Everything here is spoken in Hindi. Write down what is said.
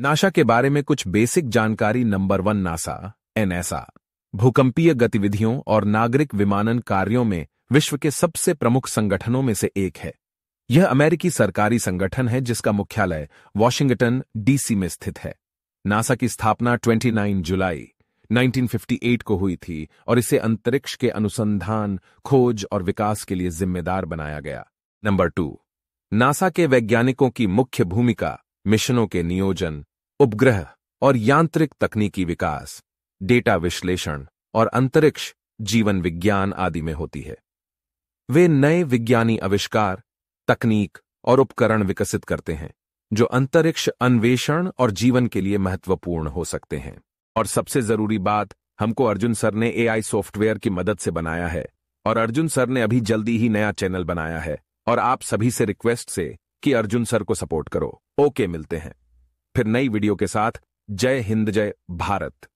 नासा के बारे में कुछ बेसिक जानकारी नंबर वन नासा एनएसआ भूकंपीय गतिविधियों और नागरिक विमानन कार्यों में विश्व के सबसे प्रमुख संगठनों में से एक है यह अमेरिकी सरकारी संगठन है जिसका मुख्यालय वॉशिंगटन डीसी में स्थित है नासा की स्थापना 29 जुलाई 1958 को हुई थी और इसे अंतरिक्ष के अनुसंधान खोज और विकास के लिए जिम्मेदार बनाया गया नंबर टू नासा के वैज्ञानिकों की मुख्य भूमिका मिशनों के नियोजन उपग्रह और यांत्रिक तकनीकी विकास डेटा विश्लेषण और अंतरिक्ष जीवन विज्ञान आदि में होती है वे नए विज्ञानी आविष्कार तकनीक और उपकरण विकसित करते हैं जो अंतरिक्ष अन्वेषण और जीवन के लिए महत्वपूर्ण हो सकते हैं और सबसे जरूरी बात हमको अर्जुन सर ने एआई सॉफ्टवेयर की मदद से बनाया है और अर्जुन सर ने अभी जल्दी ही नया चैनल बनाया है और आप सभी से रिक्वेस्ट से कि अर्जुन सर को सपोर्ट करो ओके मिलते हैं फिर नई वीडियो के साथ जय हिंद जय भारत